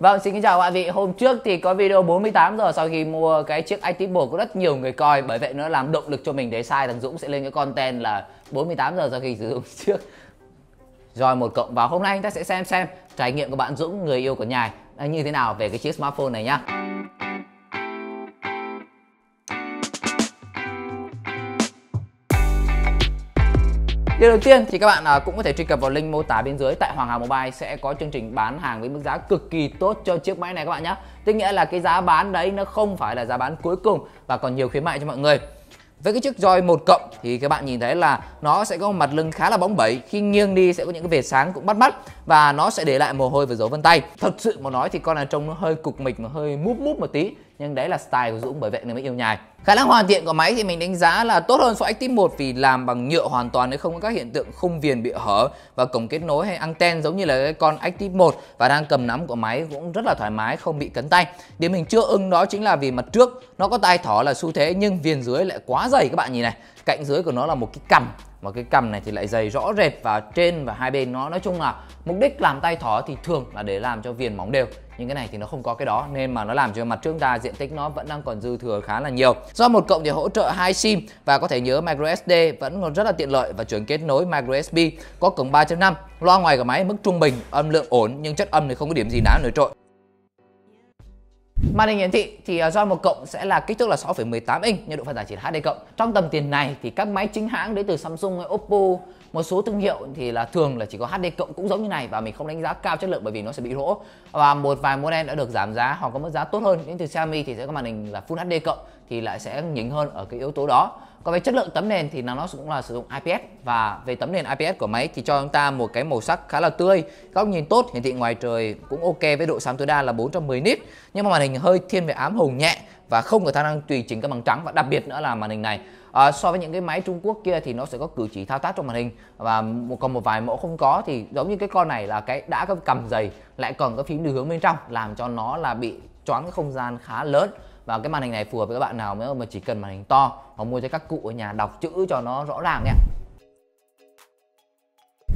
Vâng, xin kính chào các vị. Hôm trước thì có video 48 giờ sau khi mua cái chiếc iTip có rất nhiều người coi bởi vậy nó làm động lực cho mình để sai thằng Dũng sẽ lên cái content là 48 giờ sau khi sử dụng trước rồi một cộng vào hôm nay chúng ta sẽ xem xem trải nghiệm của bạn Dũng người yêu của nhài như thế nào về cái chiếc smartphone này nhá. điều đầu tiên thì các bạn à, cũng có thể truy cập vào link mô tả bên dưới tại Hoàng Hà Mobile sẽ có chương trình bán hàng với mức giá cực kỳ tốt cho chiếc máy này các bạn nhé tức nghĩa là cái giá bán đấy nó không phải là giá bán cuối cùng và còn nhiều khuyến mại cho mọi người với cái chiếc roi một cộng thì các bạn nhìn thấy là nó sẽ có mặt lưng khá là bóng bẩy khi nghiêng đi sẽ có những cái vệt sáng cũng bắt mắt và nó sẽ để lại mồ hôi và dấu vân tay thật sự mà nói thì con này trông nó hơi cục mịch mà hơi múp múp một tí nhưng đấy là style của Dũng bởi vậy nên mới yêu nhài khả năng hoàn thiện của máy thì mình đánh giá là tốt hơn so với Active 1 vì làm bằng nhựa hoàn toàn nên không có các hiện tượng khung viền bị hở và cổng kết nối hay anten giống như là cái con Active 1 và đang cầm nắm của máy cũng rất là thoải mái không bị cấn tay điểm mình chưa ưng đó chính là vì mặt trước nó có tai thỏ là xu thế nhưng viền dưới lại quá dày các bạn nhìn này cạnh dưới của nó là một cái cằm mà cái cầm này thì lại dày rõ rệt và trên và hai bên nó nói chung là mục đích làm tay thỏ thì thường là để làm cho viền móng đều nhưng cái này thì nó không có cái đó nên mà nó làm cho mặt trước ta diện tích nó vẫn đang còn dư thừa khá là nhiều do một cộng thì hỗ trợ hai sim và có thể nhớ micro sd vẫn còn rất là tiện lợi và chuẩn kết nối micro usb có cổng 3.5 loa ngoài của máy mức trung bình âm lượng ổn nhưng chất âm thì không có điểm gì đáng nổi trội Màn hình hiển thị thì do à, một cộng sẽ là kích thước là 6,18 inch nhưng độ phân giải chỉ HD cộng. Trong tầm tiền này thì các máy chính hãng đến từ Samsung hay Oppo một số thương hiệu thì là thường là chỉ có HD cộng cũng giống như này và mình không đánh giá cao chất lượng bởi vì nó sẽ bị lỗ. Và một vài model đã được giảm giá hoặc có mức giá tốt hơn. đến từ Xiaomi thì sẽ có màn hình là Full HD cộng thì lại sẽ nhỉnh hơn ở cái yếu tố đó còn về chất lượng tấm nền thì nó cũng là sử dụng IPS và về tấm nền IPS của máy thì cho chúng ta một cái màu sắc khá là tươi góc nhìn tốt hiển thị ngoài trời cũng ok với độ sáng tối đa là 410 nit nhưng mà màn hình hơi thiên về ám hồng nhẹ và không có khả năng tùy chỉnh các bằng trắng và đặc biệt nữa là màn hình này à, so với những cái máy Trung Quốc kia thì nó sẽ có cử chỉ thao tác trong màn hình và một, còn một vài mẫu không có thì giống như cái con này là cái đã có cầm dày lại còn có phím điều hướng bên trong làm cho nó là bị choáng không gian khá lớn và cái màn hình này phù hợp với các bạn nào mà chỉ cần màn hình to hoặc mua cho các cụ ở nhà đọc chữ cho nó rõ ràng nhé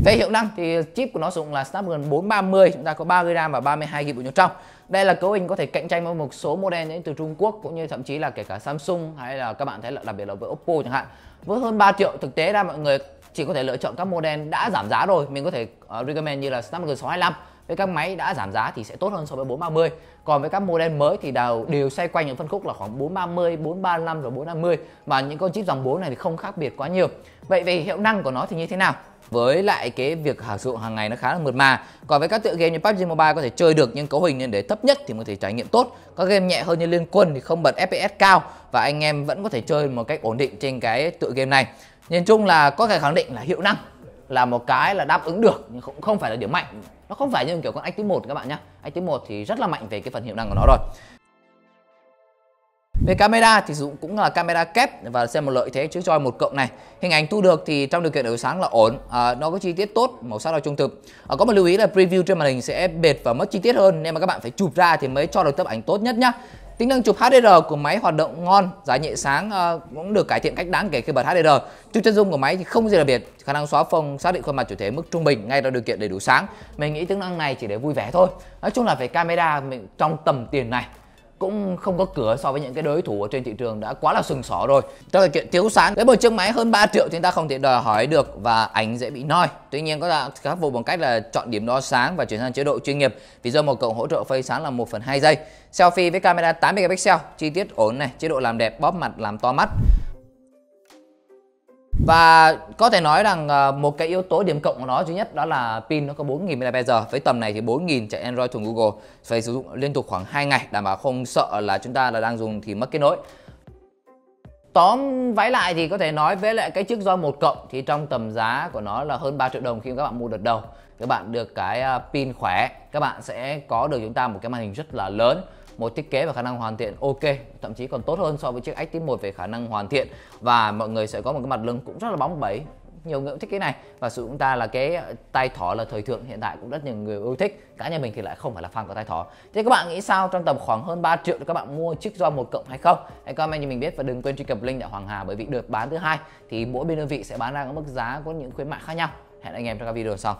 về hiệu năng thì chip của nó sử dụng là Snapdragon 430, chúng ta có 30 RAM và 32 GB trong. Đây là cấu hình có thể cạnh tranh với một số model đến từ Trung Quốc cũng như thậm chí là kể cả Samsung hay là các bạn thấy là đặc biệt là với Oppo chẳng hạn. Với hơn 3 triệu thực tế ra mọi người chỉ có thể lựa chọn các model đã giảm giá rồi, mình có thể ờ, recommend như là Snapdragon 625 với các máy đã giảm giá thì sẽ tốt hơn so với 430 còn với các model mới thì đều, đều xoay quanh những phân khúc là khoảng 430 435 và 450 mà những con chip dòng 4 này thì không khác biệt quá nhiều vậy về hiệu năng của nó thì như thế nào với lại cái việc sử dụng hàng ngày nó khá là mượt mà còn với các tựa game như PUBG Mobile có thể chơi được nhưng cấu hình nên để thấp nhất thì có thể trải nghiệm tốt các game nhẹ hơn như Liên Quân thì không bật FPS cao và anh em vẫn có thể chơi một cách ổn định trên cái tựa game này nhìn chung là có thể khẳng định là hiệu năng là một cái là đáp ứng được nhưng cũng không phải là điểm mạnh nó không phải như kiểu con Active 1 các bạn nhá Active 1 thì rất là mạnh về cái phần hiệu năng của nó rồi về camera thì dụng cũng là camera kép và xem một lợi thế chữ choi một cộng này. Hình ảnh thu được thì trong điều kiện ánh sáng là ổn, à, nó có chi tiết tốt, màu sắc là trung thực. À, có một lưu ý là preview trên màn hình sẽ bệt và mất chi tiết hơn nên mà các bạn phải chụp ra thì mới cho được tấm ảnh tốt nhất nhá. Tính năng chụp HDR của máy hoạt động ngon, giá nhẹ sáng ờ, cũng được cải thiện cách đáng kể khi bật HDR. Chụp chân dung của máy thì không gì đặc biệt, khả năng xóa phông, xác định khuôn mặt chủ thể mức trung bình ngay trong điều kiện đầy đủ sáng. Mình nghĩ tính năng này chỉ để vui vẻ thôi. Nói chung là về camera mình trong tầm tiền này cũng không có cửa so với những cái đối thủ ở trên thị trường đã quá là sừng sỏ rồi. Tức là chuyện thiếu sáng với một chiếc máy hơn 3 triệu chúng ta không thể đòi hỏi được và ảnh dễ bị noi. Tuy nhiên có thể khắc phục bằng cách là chọn điểm đo sáng và chuyển sang chế độ chuyên nghiệp. Vì do một cộng hỗ trợ phây sáng là 1 phần 2 giây. Selfie với camera 8 megapixel, chi tiết ổn này, chế độ làm đẹp bóp mặt làm to mắt và có thể nói rằng ờ, một cái yếu tố điểm cộng của nó duy nhất đó là pin nó có 4.000 mAh với tầm này thì 4.000 chạy Android thuần Google phải sử dụng liên tục khoảng 2 ngày đảm bảo không sợ là chúng ta là đang dùng thì mất kết nối Tóm váy lại thì có thể nói với lại cái chiếc roi một cộng thì trong tầm giá của nó là hơn 3 triệu đồng khi các bạn mua đợt đầu các bạn được cái ờ, pin khỏe các bạn sẽ có được chúng ta một cái màn hình rất là lớn một thiết kế và khả năng hoàn thiện ok thậm chí còn tốt hơn so với chiếc Active một về khả năng hoàn thiện và mọi người sẽ có một cái mặt lưng cũng rất là bóng bẩy nhiều người cũng thích cái này và sự chúng ta là cái ờ, tay thỏ là thời thượng hiện tại cũng rất nhiều người yêu thích cá nhà mình thì lại không phải là fan của tay thỏ thế các bạn nghĩ sao trong tầm khoảng hơn 3 triệu các bạn mua chiếc do một cộng hay không hãy comment cho mình biết và đừng quên truy cập link tại hoàng hà bởi vì được bán thứ hai thì mỗi bên đơn vị sẽ bán ra các mức giá có những khuyến mại khác nhau hẹn anh em trong các video sau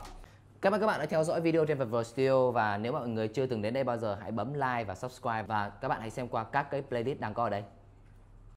Cảm ơn các bạn đã theo dõi video trên Viver Studio và nếu mọi người chưa từng đến đây bao giờ hãy bấm like và subscribe và các bạn hãy xem qua các cái playlist đang có ở đây.